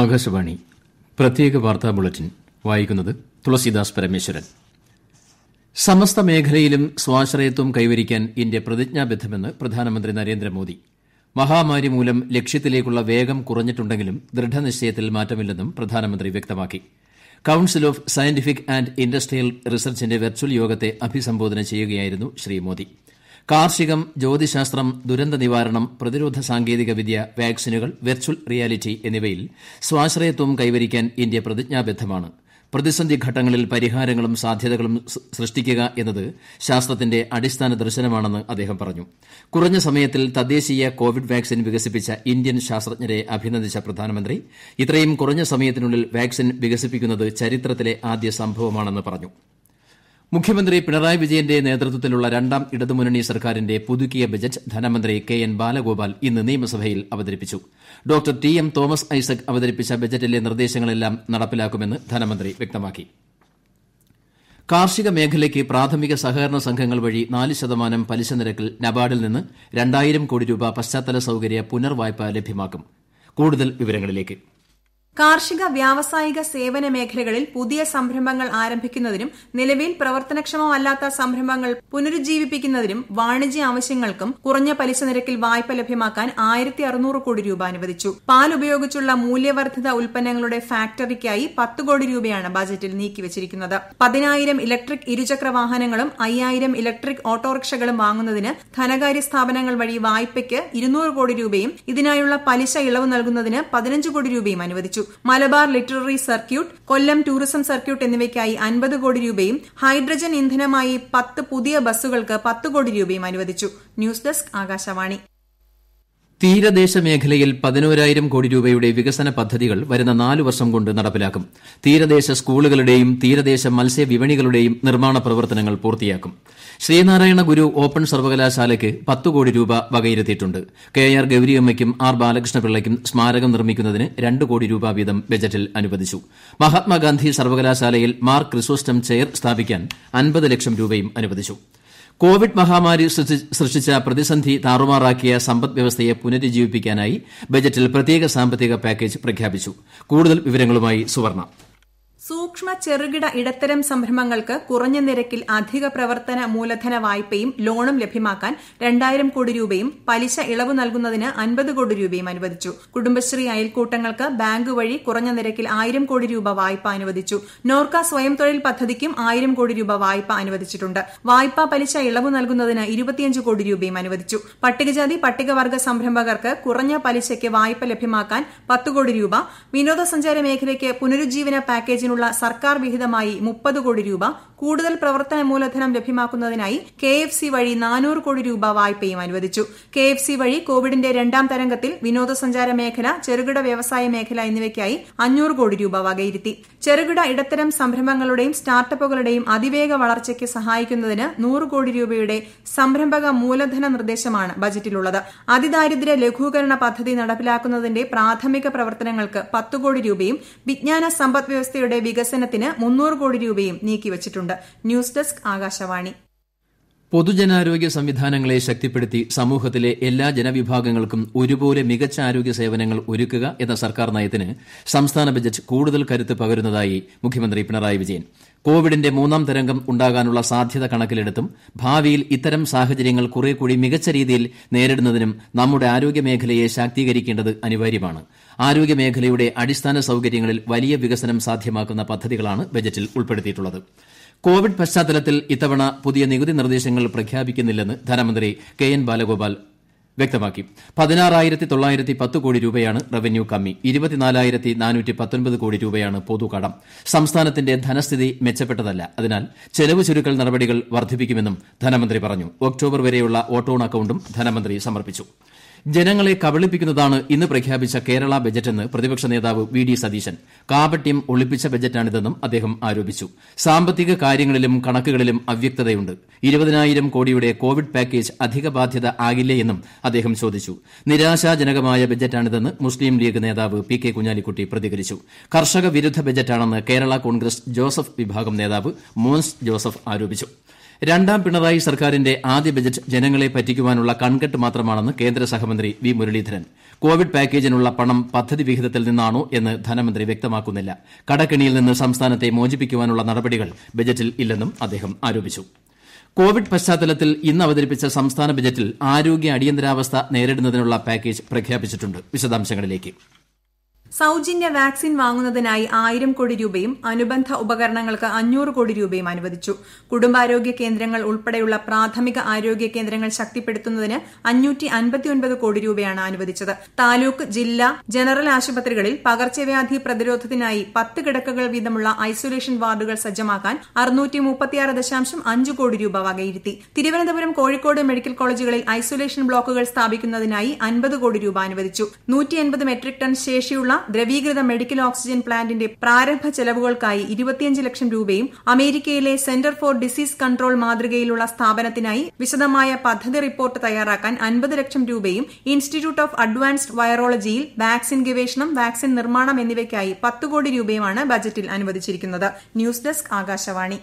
ആകാശവാണി പ്രത്യേക വാർത്താ ബുള്ളറ്റിൻ വായിക്കുന്നത് തുളസിദാസ് പരമേശ്വരൻ സമസ്ത മേഖലയിലും സ്വാശ്രയത്വം കൈവരിക്കാൻ ഇന്ത്യ പ്രതിജ്ഞാബദ്ധമെന്ന് പ്രധാനമന്ത്രി നരേന്ദ്രമോദി മഹാമാരി മൂലം ലക്ഷ്യത്തിലേക്കുള്ള വേഗം കുറഞ്ഞിട്ടുണ്ടെങ്കിലും ദൃഢനിശ്ചയത്തിൽ മാറ്റമില്ലെന്നും പ്രധാനമന്ത്രി വ്യക്തമാക്കി council of scientific and industrial റിസർച്ചിന്റെ വെർച്വൽ യോഗത്തെ അഭിസംബോധന ചെയ്യുകയായിരുന്നു ശ്രീ മോദി കാർഷികം ജ്യോതിശാസ്ത്രം ദുരന്ത നിവാരണം പ്രതിരോധ സാങ്കേതിക വിദ്യ വാക്സിനുകൾ വെർച്ചൽ റിയാലിറ്റി എന്നിവയിൽ സ്വാശ്രയത്വം കൈവരിക്കാൻ ഇന്ത്യ പ്രതിജ്ഞാബദ്ധമാണ് പ്രതിസന്ധി ഘട്ടങ്ങളിൽ പരിഹാരങ്ങളും സാധ്യതകളും സൃഷ്ടിക്കുക എന്നത് ശാസ്ത്രത്തിന്റെ അടിസ്ഥാന ദർശനമാണെന്ന് അദ്ദേഹം പറഞ്ഞു കുറഞ്ഞ സമയത്തിൽ തദ്ദേശീയ കോവിഡ് വാക്സിൻ വികസിപ്പിച്ച ഇന്ത്യൻ ശാസ്ത്രജ്ഞരെ അഭിനന്ദിച്ച പ്രധാനമന്ത്രി ഇത്രയും കുറഞ്ഞ സമയത്തിനുള്ളിൽ വാക്സിൻ വികസിപ്പിക്കുന്നത് ചരിത്രത്തിലെ ആദ്യ സംഭവമാണെന്ന് പറഞ്ഞു മുഖ്യമന്ത്രി പിണറായി വിജയന്റെ നേതൃത്വത്തിലുള്ള രണ്ടാം ഇടതുമുന്നണി സർക്കാരിന്റെ പുതുക്കിയ ബജറ്റ് ധനമന്ത്രി കെ എൻ ബാലഗോപാൽ ഇന്ന് നിയമസഭയിൽ അവതരിപ്പിച്ചു Dr T M Thomas Isaac അവതരിപ്പിച്ച ബജറ്റിലെ നിർദ്ദേശങ്ങളെല്ലാം നടപ്പിലാക്കുമെന്ന് ധനമന്ത്രി വ്യക്തമാക്കി കാർഷിക മേഖലയ്ക്ക് പ്രാഥമിക സഹകരണ സംഘങ്ങൾ വഴി നാല് ശതമാനം പലിശ നിരക്കിൽ നബാർഡിൽ നിന്ന് രണ്ടായിരം കോടി രൂപ പശ്ചാത്തല സൌകര്യ പുനർവായ്പ ലഭ്യമാക്കും കാർഷിക വ്യാവസായിക സേവന മേഖലകളിൽ പുതിയ സംരംഭങ്ങൾ ആരംഭിക്കുന്നതിനും നിലവിൽ പ്രവർത്തനക്ഷമമല്ലാത്ത സംരംഭങ്ങൾ പുനരുജ്ജീവിപ്പിക്കുന്നതിനും വാണിജ്യ ആവശ്യങ്ങൾക്കും കുറഞ്ഞ പലിശ നിരക്കിൽ വായ്പ ലഭ്യമാക്കാൻ കോടി രൂപ അനുവദിച്ചു പാൽ ഉപയോഗിച്ചുള്ള മൂല്യവർദ്ധിത ഉൽപ്പന്നങ്ങളുടെ ഫാക്ടറിക്കായി പത്ത് കോടി രൂപയാണ് ബജറ്റിൽ നീക്കിവച്ചിരിക്കുന്നത് പതിനായിരം ഇലക്ട്രിക് ഇരുചക്ര വാഹനങ്ങളും അയ്യായിരം ഇലക്ട്രിക് ഓട്ടോറിക്ഷകളും വാങ്ങുന്നതിന് ധനകാര്യ സ്ഥാപനങ്ങൾ വഴി വായ്പയ്ക്ക് ഇരുന്നൂറ് കോടി രൂപയും ഇതിനായുള്ള പലിശ ഇളവ് നൽകുന്നതിന് പതിനഞ്ച് കോടി രൂപയും അനുവദിച്ചു അറിയിച്ചു Malabar literary circuit Kollam tourism circuit എന്നിവയ്ക്കായി അൻപത് കോടി രൂപയും ഹൈഡ്രജൻ ഇന്ധനമായി പത്ത് പുതിയ ബസ്സുകൾക്ക് പത്ത് കോടി രൂപയും അനുവദിച്ചു ന്യൂസ് ഡെസ്ക് ആകാശവാണി തീരദേശ മേഖലയിൽ പതിനോരായിരം കോടി രൂപയുടെ വികസന പദ്ധതികൾ വരുന്ന നാല് വർഷം കൊണ്ട് നടപ്പിലാക്കും തീരദേശ സ്കൂളുകളുടെയും തീരദേശ മത്സ്യവിപണികളുടെയും നിർമ്മാണ പ്രവർത്തനങ്ങൾ പൂർത്തിയാക്കും ശ്രീനാരായണ ഗുരു ഓപ്പൺ സർവകലാശാലയ്ക്ക് പത്ത് കോടി രൂപ വകയിരുത്തിയിട്ടുണ്ട് കെ ആർ ഗൌരിയമ്മയ്ക്കും ആർ ബാലകൃഷ്ണപിള്ളയ്ക്കും സ്മാരകം നിർമ്മിക്കുന്നതിന് രണ്ട് കോടി രൂപ വീതം ബജറ്റിൽ അനുവദിച്ചു മഹാത്മാഗാന്ധി സർവകലാശാലയിൽ മാർ ക്രിസോസ്റ്റം ചെയർ സ്ഥാപിക്കാൻ അൻപത് ലക്ഷം രൂപയും അനുവദിച്ചു കോവിഡ് മഹാമാരി സൃഷ്ടിച്ച പ്രതിസന്ധി താറുമാറാക്കിയ സമ്പദ് വ്യവസ്ഥയെ പുനരുജ്ജീവിപ്പിക്കാനായി ബജറ്റിൽ പ്രത്യേക സാമ്പത്തിക പാക്കേജ് പ്രഖ്യാപിച്ചു കൂടുതൽ വിവരങ്ങളുമായി സുവർണ്ണ സൂക്ഷ്മ ചെറുകിട ഇടത്തരം സംരംഭങ്ങൾക്ക് കുറഞ്ഞ നിരക്കിൽ അധിക പ്രവർത്തന മൂലധന വായ്പയും ലോണും ലഭ്യമാക്കാൻ രണ്ടായിരം കോടി രൂപയും പലിശ ഇളവ് നൽകുന്നതിന് അൻപത് കോടി രൂപയും അനുവദിച്ചു കുടുംബശ്രീ അയൽക്കൂട്ടങ്ങൾക്ക് ബാങ്ക് വഴി കുറഞ്ഞ നിരക്കിൽ ആയിരം കോടി രൂപ വായ്പ അനുവദിച്ചു നോർക്ക സ്വയം തൊഴിൽ പദ്ധതിക്കും ആയിരം കോടി രൂപ വായ്പ അനുവദിച്ചിട്ടുണ്ട് വായ്പാ പലിശ ഇളവ് നൽകുന്നതിന് ഇരുപത്തിയഞ്ച് കോടി രൂപയും അനുവദിച്ചു പട്ടികജാതി പട്ടികവർഗ സംരംഭകർക്ക് കുറഞ്ഞ പലിശയ്ക്ക് വായ്പ ലഭ്യമാക്കാൻ പത്ത് കോടി രൂപ വിനോദസഞ്ചാര മേഖലയ്ക്ക് പുനരുജ്ജീവന പാക്കേജിന് ഇതിനുള്ള സർക്കാർ വിഹിതമായി മുപ്പത് കോടി രൂപ കൂടുതൽ പ്രവർത്തന മൂലധനം ലഭ്യമാക്കുന്നതിനായി കെ എഫ് സി വഴി നാനൂറ് കോടി രൂപ വായ്പയും അനുവദിച്ചു കെ എഫ് സി വഴി കോവിഡിന്റെ രണ്ടാം തരംഗത്തിൽ വിനോദസഞ്ചാര മേഖല ചെറുകിട വ്യവസായ മേഖല എന്നിവയ്ക്കായി അഞ്ഞൂറ് കോടി രൂപ വകയിരുത്തി ചെറുകിട ഇടത്തരം സംരംഭങ്ങളുടെയും സ്റ്റാർട്ടപ്പുകളുടെയും അതിവേഗ വളർച്ചയ്ക്ക് സഹായിക്കുന്നതിന് നൂറ് കോടി രൂപയുടെ സംരംഭക മൂലധന നിർദ്ദേശമാണ് ബജറ്റിലുള്ളത് അതിദാരിദ്ര്യ ലഘൂകരണ പദ്ധതി നടപ്പിലാക്കുന്നതിന്റെ പ്രാഥമിക പ്രവർത്തനങ്ങൾക്ക് പത്ത് കോടി രൂപയും വിജ്ഞാന സമ്പദ് വ്യവസ്ഥയുടെ വികസനത്തിന് മുന്നൂറ് കോടി രൂപയും നീക്കിവച്ചിട്ടുണ്ട് ന്യൂസ് ഡെസ്ക് ആകാശവാണി പൊതുജനാരോഗ്യ സംവിധാനങ്ങളെ ശക്തിപ്പെടുത്തി സമൂഹത്തിലെ എല്ലാ ജനവിഭാഗങ്ങൾക്കും ഒരുപോലെ മികച്ച ആരോഗ്യ സേവനങ്ങൾ ഒരുക്കുക എന്ന സർക്കാർ നയത്തിന് സംസ്ഥാന ബജറ്റ് കൂടുതൽ കരുത്ത് പകരുന്നതായി മുഖ്യമന്ത്രി പിണറായി വിജയൻ കോവിഡിന്റെ മൂന്നാം തരംഗം ഉണ്ടാകാനുള്ള സാധ്യത കണക്കിലെടുത്തും ഭാവിയിൽ ഇത്തരം സാഹചര്യങ്ങൾ കുറേക്കൂടി മികച്ച രീതിയിൽ നേരിടുന്നതിനും നമ്മുടെ ആരോഗ്യമേഖലയെ ശാക്തീകരിക്കേണ്ടത് അനിവാര്യമാണ് ആരോഗ്യമേഖലയുടെ അടിസ്ഥാന സൌകര്യങ്ങളിൽ വലിയ വികസനം സാധ്യമാക്കുന്ന പദ്ധതികളാണ് ബജറ്റിൽ ഉൾപ്പെടുത്തിയിട്ടുള്ളത് കോവിഡ് പശ്ചാത്തലത്തിൽ ഇത്തവണ പുതിയ നികുതി നിർദ്ദേശങ്ങൾ പ്രഖ്യാപിക്കുന്നില്ലെന്ന് ധനമന്ത്രി കെ എൻ ബാലഗോപാൽ വ്യക്തമാക്കി കോടി രൂപയാണ് റവന്യൂ കമ്മി കോടി രൂപയാണ് പൊതുകടം സംസ്ഥാനത്തിന്റെ ധനസ്ഥിതി മെച്ചപ്പെട്ടതല്ല അതിനാൽ ചെലവ് ചുരുക്കൽ നടപടികൾ വർദ്ധിപ്പിക്കുമെന്നും ധനമന്ത്രി പറഞ്ഞു ഒക്ടോബർ വരെയുള്ള ഓട്ടോൺ അക്കൌണ്ടും ധനമന്ത്രി സമർപ്പിച്ചു ജനങ്ങളെ കബളിപ്പിക്കുന്നതാണ് ഇന്ന് പ്രഖ്യാപിച്ച കേരള ബജറ്റെന്ന് പ്രതിപക്ഷ നേതാവ് വി ഡി സതീശൻ കാപട്യം ഒളിപ്പിച്ച ബജറ്റാണിതെന്നും അദ്ദേഹം ആരോപിച്ചു സാമ്പത്തിക കാര്യങ്ങളിലും കണക്കുകളിലും അവ്യക്തതയുണ്ട് ഇരുപതിനായിരം കോടിയുടെ കോവിഡ് പാക്കേജ് അധിക ബാധ്യത ആകില്ലേയെന്നും അദ്ദേഹം ചോദിച്ചു നിരാശാജനകമായ ബജറ്റാണിതെന്ന് മുസ്ലീം ലീഗ് നേതാവ് പി കെ കുഞ്ഞാലിക്കുട്ടി പ്രതികരിച്ചു കർഷക വിരുദ്ധ ബജറ്റാണെന്ന് കേരള കോൺഗ്രസ് ജോസഫ് വിഭാഗം നേതാവ് മോൻസ് ജോസഫ് ആരോപിച്ചു രണ്ടാം പിണറായി സർക്കാരിന്റെ ആദ്യ ബജറ്റ് ജനങ്ങളെ പറ്റിക്കുവാനുള്ള കൺകെട്ട് മാത്രമാണെന്ന് കേന്ദ്ര സഹമന്ത്രി വി മുരളീധരൻ കോവിഡ് പാക്കേജിനുള്ള പണം പദ്ധതി വിഹിതത്തിൽ നിന്നാണോ എന്ന് ധനമന്ത്രി വ്യക്തമാക്കുന്നില്ല കടക്കെണിയിൽ നിന്ന് സംസ്ഥാനത്തെ മോചിപ്പിക്കുവാനുള്ള നടപടികൾ ബജറ്റിൽ ഇല്ലെന്നും അദ്ദേഹം ആരോപിച്ചു കോവിഡ് പശ്ചാത്തലത്തിൽ ഇന്ന് അവതരിപ്പിച്ച സംസ്ഥാന ബജറ്റിൽ ആരോഗ്യ അടിയന്തരാവസ്ഥ നേരിടുന്നതിനുള്ള പാക്കേജ് പ്രഖ്യാപിച്ചിട്ടുണ്ട് വിശദാംശങ്ങളിലേക്ക് സൌജന്യ വാക്സിൻ വാങ്ങുന്നതിനായി ആയിരം കോടി രൂപയും അനുബന്ധ ഉപകരണങ്ങൾക്ക് അഞ്ഞൂറ് കോടി രൂപയും അനുവദിച്ചു കുടുംബാരോഗ്യ കേന്ദ്രങ്ങൾ ഉൾപ്പെടെയുള്ള പ്രാഥമിക ആരോഗ്യ കേന്ദ്രങ്ങൾ ശക്തിപ്പെടുത്തുന്നതിന് കോടി രൂപയാണ് അനുവദിച്ചത് താലൂക്ക് ജില്ലാ ജനറൽ ആശുപത്രികളിൽ പകർച്ചവ്യാധി പ്രതിരോധത്തിനായി പത്ത് കിടക്കകൾ വീതമുള്ള ഐസൊലേഷൻ വാർഡുകൾ സജ്ജമാക്കാൻ കോടി രൂപ വകയിരുത്തി തിരുവനന്തപുരം കോഴിക്കോട് മെഡിക്കൽ കോളേജുകളിൽ ഐസൊലേഷൻ ബ്ലോക്കുകൾ സ്ഥാപിക്കുന്നതിനായി അൻപത് കോടി രൂപ അനുവദിച്ചു നൂറ്റി മെട്രിക് ടൺ ശേഷിയുള്ള ദ്രവീകൃത മെഡിക്കൽ ഓക്സിജൻ പ്ലാന്റിന്റെ പ്രാരംഭ ചെലവുകൾക്കായി ഇരുപത്തിയഞ്ച് ലക്ഷം രൂപയും അമേരിക്കയിലെ സെന്റർ ഫോർ ഡിസീസ് കൺട്രോൾ മാതൃകയിലുള്ള സ്ഥാപനത്തിനായി വിശദമായ പദ്ധതി റിപ്പോർട്ട് തയ്യാറാക്കാൻ അൻപത് ലക്ഷം രൂപയും ഇൻസ്റ്റിറ്റ്യൂട്ട് ഓഫ് അഡ്വാൻസ്ഡ് വൈറോളജിയിൽ വാക്സിൻ ഗവേഷണം വാക്സിൻ നിർമ്മാണം എന്നിവയ്ക്കായി പത്ത് കോടി രൂപയുമാണ് ബജറ്റിൽ അനുവദിച്ചിരിക്കുന്നത് ന്യൂസ് ഡെസ്ക് ആകാശവാണി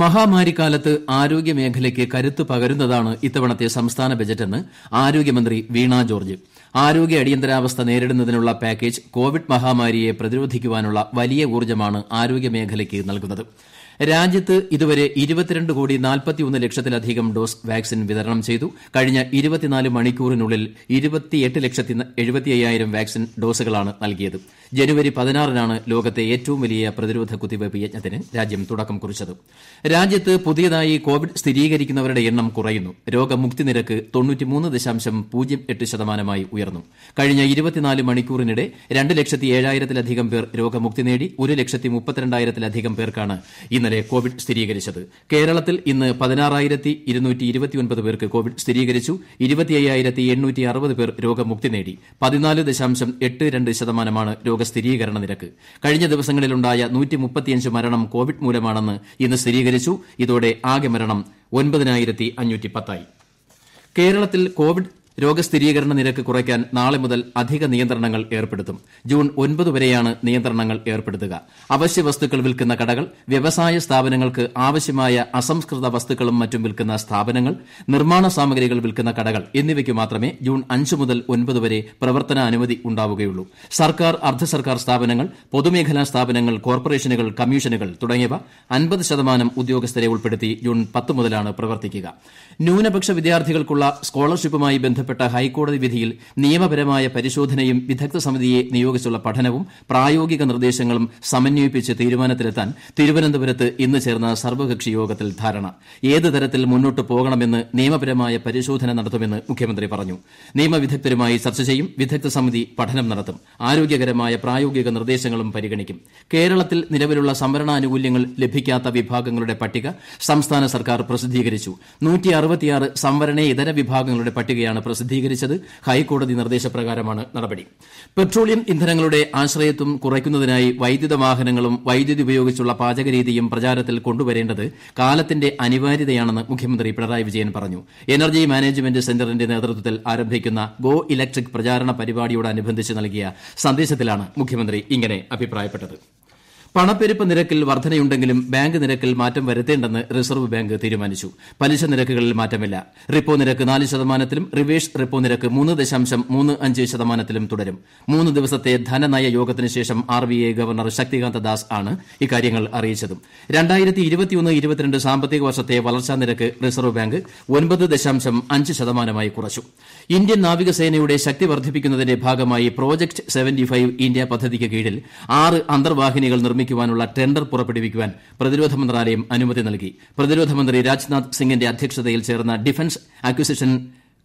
മഹാമാരിക്കാലത്ത് ആരോഗ്യമേഖലയ്ക്ക് കരുത്ത് പകരുന്നതാണ് ഇത്തവണത്തെ സംസ്ഥാന ബജറ്റെന്ന് ആരോഗ്യമന്ത്രി വീണ ജോർജ് ആരോഗ്യ അടിയന്തരാവസ്ഥ നേരിടുന്നതിനുള്ള പാക്കേജ് കോവിഡ് മഹാമാരിയെ പ്രതിരോധിക്കാനുള്ള വലിയ ഊർജ്ജമാണ് ആരോഗ്യ മേഖലയ്ക്ക് നൽകുന്നത്ത് രാജ്യത്ത് ഇതുവരെ കോടി ലക്ഷത്തിലധികം ഡോസ് വാക്സിൻ വിതരണം ചെയ്തു കഴിഞ്ഞ മണിക്കൂറിനുള്ളിൽ ലക്ഷത്തി വാക്സിൻ ഡോസുകളാണ് നൽകിയത് ജനുവരി പതിനാറിനാണ് ലോകത്തെ ഏറ്റവും വലിയ പ്രതിരോധ കുത്തിവയ്പ് യജ്ഞത്തിന് രാജ്യം തുടക്കം കുറിച്ചത് രാജ്യത്ത് പുതിയതായി കോവിഡ് സ്ഥിരീകരിക്കുന്നവരുടെ എണ്ണം കുറയുന്നു രോഗമുക്തി നിരക്ക് ശതമാനമായി ഉയർന്നു കഴിഞ്ഞ മണിക്കൂറിനിടെ രണ്ട് ലക്ഷത്തി ഏഴായിരത്തിലധികം പേർ രോഗമുക്തി നേടി ഒരു ലക്ഷത്തി മുപ്പത്തിരണ്ടായിരത്തിലധികം പേർക്കാണ് ഇന്ന് ഇന്നലെ കോവിഡ് സ്ഥിരീകരിച്ചത് കേരളത്തിൽ ഇന്ന് പേർക്ക് കോവിഡ് സ്ഥിരീകരിച്ചു പേർ രോഗമുക്തി നേടി ശതമാനമാണ് രോഗസ്ഥിരീകരണ നിരക്ക് കഴിഞ്ഞ ദിവസങ്ങളിലുണ്ടായ മരണം കോവിഡ് മൂലമാണെന്ന് ഇന്ന് സ്ഥിരീകരിച്ചു ഇതോടെ ആകെ മരണം കേരളത്തിൽ കോവിഡ് രോഗസ്ഥിരീകരണ നിരക്ക് കുറയ്ക്കാൻ നാളെ മുതൽ അധിക നിയന്ത്രണങ്ങൾ ഏർപ്പെടുത്തും ജൂൺ ഒൻപത് വരെയാണ് നിയന്ത്രണങ്ങൾ ഏർപ്പെടുത്തുക അവശ്യവസ്തുക്കൾ വിൽക്കുന്ന കടകൾ വ്യവസായ സ്ഥാപനങ്ങൾക്ക് ആവശ്യമായ അസംസ്കൃത വസ്തുക്കളും മറ്റും വിൽക്കുന്ന സ്ഥാപനങ്ങൾ നിർമ്മാണ സാമഗ്രികൾ വിൽക്കുന്ന കടകൾ എന്നിവയ്ക്ക് മാത്രമേ ജൂൺ അഞ്ച് മുതൽ ഒൻപത് വരെ പ്രവർത്തന അനുമതി ഉണ്ടാവുകയുള്ളൂ സർക്കാർ അർദ്ധസർക്കാർ സ്ഥാപനങ്ങൾ പൊതുമേഖലാ സ്ഥാപനങ്ങൾ കോർപ്പറേഷനുകൾ കമ്മീഷനുകൾ തുടങ്ങിയവ അൻപത് ശതമാനം ഉദ്യോഗസ്ഥരെ ഉൾപ്പെടുത്തി ജൂൺ പത്ത് മുതലാണ് പ്രവർത്തിക്കുക ന്യൂനപക്ഷ വിദ്യാർത്ഥികൾക്കുള്ള സ്കോളർഷിപ്പുമായി ബന്ധപ്പെട്ട ബന്ധപ്പെട്ട ഹൈക്കോടതി വിധിയിൽ നിയമപരമായ പരിശോധനയും വിദഗ്ധ സമിതിയെ നിയോഗിച്ചുള്ള പഠനവും പ്രായോഗിക നിർദ്ദേശങ്ങളും സമന്വയിപ്പിച്ച് തീരുമാനത്തിലെത്താൻ തിരുവനന്തപുരത്ത് ഇന്ന് ചേർന്ന സർവകക്ഷി യോഗത്തിൽ ധാരണ ഏത് തരത്തിൽ മുന്നോട്ട് പോകണമെന്ന് നിയമപരമായ പരിശോധന നടത്തുമെന്ന് മുഖ്യമന്ത്രി പറഞ്ഞു നിയമവിദഗ്ധരുമായി ചർച്ച ചെയ്യും വിദഗ്ധ സമിതി പഠനം നടത്തും ആരോഗ്യകരമായ പ്രായോഗിക നിർദ്ദേശങ്ങളും പരിഗണിക്കും കേരളത്തിൽ നിലവിലുള്ള സംവരണാനുകൂല്യങ്ങൾ ലഭിക്കാത്ത വിഭാഗങ്ങളുടെ പട്ടിക സംസ്ഥാന സർക്കാർ പ്രസിദ്ധീകരിച്ചു സംവരണേതര വിഭാഗങ്ങളുടെ പട്ടികയാണ് പ്രസിദ്ധീകരിച്ചത് പ്രസിദ്ധീകരിച്ചത് ഹൈക്കോടതി നിർദ്ദേശപ്രകാരമാണ് നടപടി പെട്രോളിയം ഇന്ധനങ്ങളുടെ ആശ്രയത്വം കുറയ്ക്കുന്നതിനായി വൈദ്യുത വാഹനങ്ങളും വൈദ്യുതി ഉപയോഗിച്ചുള്ള പാചകരീതിയും പ്രചാരത്തിൽ കൊണ്ടുവരേണ്ടത് കാലത്തിന്റെ അനിവാര്യതയാണെന്ന് മുഖ്യമന്ത്രി പിണറായി വിജയൻ പറഞ്ഞു എനർജി മാനേജ്മെന്റ് സെന്ററിന്റെ നേതൃത്വത്തിൽ ആരംഭിക്കുന്ന ഗോ ഇലക്ട്രിക് പ്രചാരണ പരിപാടിയോടനുബന്ധിച്ച് നൽകിയ സന്ദേശത്തിലാണ് മുഖ്യമന്ത്രി ഇങ്ങനെ അഭിപ്രായപ്പെട്ടത് പണപ്പെരുപ്പ നിരക്കിൽ വർദ്ധനയുണ്ടെങ്കിലും ബാങ്ക് നിരക്കിൽ മാറ്റം വരുത്തേണ്ടെന്ന് റിസർവ് ബാങ്ക് തീരുമാനിച്ചു പലിശ നിരക്കുകളിൽ മാറ്റമില്ല റിപ്പോ നിരക്ക് നാല് ശതമാനത്തിലും റിവേഴ്സ് റിപ്പോ നിരക്ക് മൂന്ന് ദശാംശം മൂന്ന് അഞ്ച് ശതമാനത്തിലും തുടരും മൂന്ന് ദിവസത്തെ ധനനയ യോഗത്തിന് ശേഷം ഐ ഗവർണർ ശക്തികാന്ത ദാസ് ആണ് ഇക്കാര്യങ്ങൾ അറിയിച്ചതും സാമ്പത്തിക വർഷത്തെ വളർച്ചാ നിരക്ക് റിസർവ് ബാങ്ക് ഒൻപത് ദശാംശം അഞ്ച് ശതമാനമായി കുറച്ചു ഇന്ത്യൻ നാവികസേനയുടെ ശക്തി വർദ്ധിപ്പിക്കുന്നതിന്റെ ഭാഗമായി പ്രോജക്ട് സെവന്റി ഫൈവ് ഇന്ത്യ പദ്ധതിക്ക് കീഴിൽ ആറ് അന്തർവാഹിനികൾ നിർമ്മിച്ചതായി നിർമ്മിക്കുവാനുള്ള ടെൻഡർ പുറപ്പെടുവിക്കുവാൻ പ്രതിരോധ മന്ത്രാലയം അനുമതി നൽകി പ്രതിരോധ മന്ത്രി രാജ്നാഥ് സിംഗിന്റെ അധ്യക്ഷതയിൽ ചേർന്ന ഡിഫൻസ് അക്വിസിഷൻ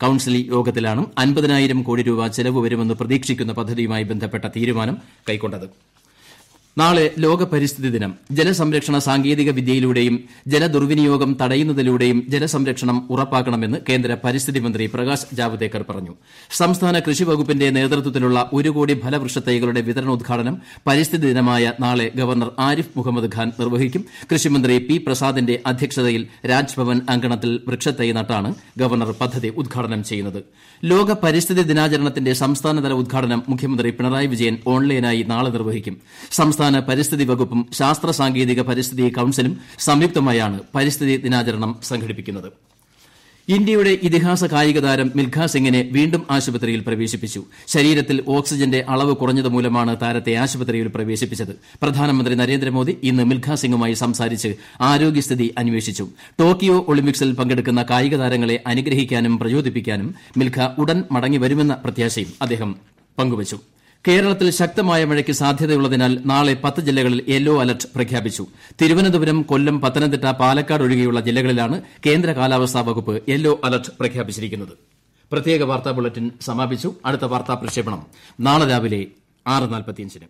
കൌൺസിൽ യോഗത്തിലാണ് അൻപതിനായിരം കോടി രൂപ ചെലവ് വരുമെന്ന് പ്രതീക്ഷിക്കുന്ന പദ്ധതിയുമായി ബന്ധപ്പെട്ട തീരുമാനം കൈക്കൊണ്ടത് നാളെ ലോക പരിസ്ഥിതി ദിനം ജലസംരക്ഷണ സാങ്കേതിക വിദ്യയിലൂടെയും ജലദുർവിനിയോഗം തടയുന്നതിലൂടെയും ജലസംരക്ഷണം ഉറപ്പാക്കണമെന്ന് കേന്ദ്ര പരിസ്ഥിതി മന്ത്രി പ്രകാശ് ജാവ്ദേക്കർ പറഞ്ഞു സംസ്ഥാന കൃഷി വകുപ്പിന്റെ നേതൃത്വത്തിലുള്ള ഒരു കോടി ഫലവൃക്ഷ തൈകളുടെ വിതരണോദ്ഘാടനം പരിസ്ഥിതി ദിനമായ നാളെ ഗവർണർ ആരിഫ് മുഹമ്മദ് ഖാൻ നിർവഹിക്കും കൃഷിമന്ത്രി പി പ്രസാദിന്റെ അധ്യക്ഷതയിൽ രാജ്ഭവൻ അങ്കണത്തിൽ വൃക്ഷത്തൈ നട്ടാണ് ഗവർണർ പദ്ധതി ഉദ്ഘാടനം ചെയ്യുന്നത് ലോക പരിസ്ഥിതി ദിനാചരണത്തിന്റെ സംസ്ഥാനതല ഉദ്ഘാടനം മുഖ്യമന്ത്രി പിണറായി വിജയൻ ഓൺലൈനായി നാളെ നിർവഹിക്കും സംസ്ഥാന പരിസ്ഥിതി വകുപ്പും ശാസ്ത്ര സാങ്കേതിക പരിസ്ഥിതി കൌൺസിലും സംയുക്തമായാണ് പരിസ്ഥിതി ദിനാചരണം സംഘടിപ്പിക്കുന്നത് ഇന്ത്യയുടെ ഇതിഹാസ കായികതാരം മിൽഖാ സിംഗിനെ വീണ്ടും ആശുപത്രിയിൽ പ്രവേശിപ്പിച്ചു ശരീരത്തിൽ ഓക്സിജന്റെ അളവ് കുറഞ്ഞത് മൂലമാണ് താരത്തെ ആശുപത്രിയിൽ പ്രവേശിപ്പിച്ചത് പ്രധാനമന്ത്രി നരേന്ദ്രമോദി ഇന്ന് മിൽഖാ സിംഗുമായി സംസാരിച്ച് ആരോഗ്യസ്ഥിതി അന്വേഷിച്ചു ടോക്കിയോ ഒളിമ്പിക്സിൽ പങ്കെടുക്കുന്ന കായികതാരങ്ങളെ അനുഗ്രഹിക്കാനും പ്രചോദിപ്പിക്കാനും മിൽഖ ഉടൻ മടങ്ങിവരുമെന്ന പ്രത്യാശയും അദ്ദേഹം പങ്കുവച്ചു കേരളത്തിൽ ശക്തമായ മഴയ്ക്ക് സാധ്യതയുള്ളതിനാൽ നാളെ പത്ത് ജില്ലകളിൽ യെല്ലോ അലർട്ട് പ്രഖ്യാപിച്ചു തിരുവനന്തപുരം കൊല്ലം പത്തനംതിട്ട പാലക്കാട് ഒഴികെയുള്ള ജില്ലകളിലാണ് കേന്ദ്ര കാലാവസ്ഥാ വകുപ്പ് യെല്ലോ അലർട്ട് പ്രഖ്യാപിച്ചിരിക്കുന്നത് പ്രത്യേക വാർത്താ ബുള്ളറ്റിൻ സമാപിച്ചു അടുത്ത വാർത്താ പ്രക്ഷേപണം നാളെ രാവിലെ ആറ് നാൽപ്പത്തിയഞ്ചിന്